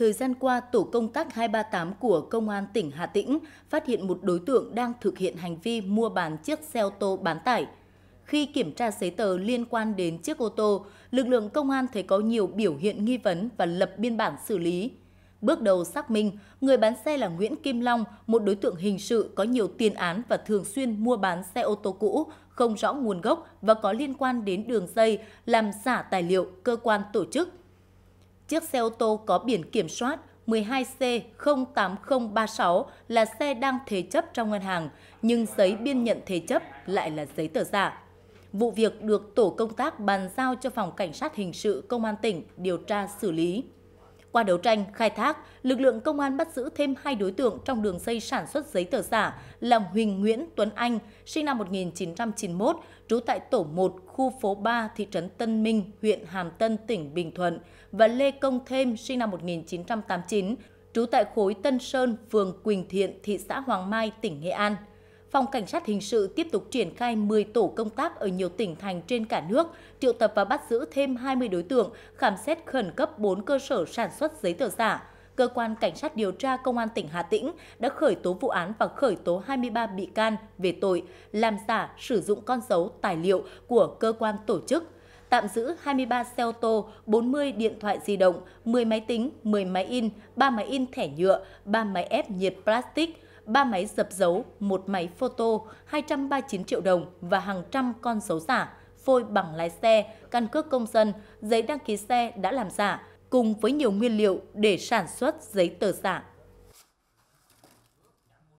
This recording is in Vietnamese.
thời gian qua, Tổ công tác 238 của Công an tỉnh Hà Tĩnh phát hiện một đối tượng đang thực hiện hành vi mua bán chiếc xe ô tô bán tải. Khi kiểm tra giấy tờ liên quan đến chiếc ô tô, lực lượng công an thấy có nhiều biểu hiện nghi vấn và lập biên bản xử lý. Bước đầu xác minh, người bán xe là Nguyễn Kim Long, một đối tượng hình sự có nhiều tiền án và thường xuyên mua bán xe ô tô cũ, không rõ nguồn gốc và có liên quan đến đường dây làm giả tài liệu cơ quan tổ chức chiếc xe ô tô có biển kiểm soát 12C08036 là xe đang thế chấp trong ngân hàng, nhưng giấy biên nhận thế chấp lại là giấy tờ giả. Vụ việc được tổ công tác bàn giao cho phòng cảnh sát hình sự công an tỉnh điều tra xử lý. Qua đấu tranh, khai thác, lực lượng công an bắt giữ thêm hai đối tượng trong đường dây sản xuất giấy tờ giả là Huỳnh Nguyễn Tuấn Anh, sinh năm 1991, trú tại tổ 1, khu phố 3, thị trấn Tân Minh, huyện Hàm Tân, tỉnh Bình Thuận và Lê Công Thêm, sinh năm 1989, trú tại khối Tân Sơn, phường Quỳnh Thiện, thị xã Hoàng Mai, tỉnh Nghệ An. Phòng Cảnh sát Hình sự tiếp tục triển khai 10 tổ công tác ở nhiều tỉnh thành trên cả nước, triệu tập và bắt giữ thêm 20 đối tượng, khám xét khẩn cấp 4 cơ sở sản xuất giấy tờ giả. Cơ quan Cảnh sát điều tra Công an tỉnh Hà Tĩnh đã khởi tố vụ án và khởi tố 23 bị can về tội làm giả sử dụng con dấu tài liệu của cơ quan tổ chức, tạm giữ 23 xe ô tô, 40 điện thoại di động, 10 máy tính, 10 máy in, 3 máy in thẻ nhựa, 3 máy ép nhiệt plastic, 3 máy dập dấu, một máy photo, 239 triệu đồng và hàng trăm con dấu giả, phôi bằng lái xe, căn cước công dân, giấy đăng ký xe đã làm giả, cùng với nhiều nguyên liệu để sản xuất giấy tờ giả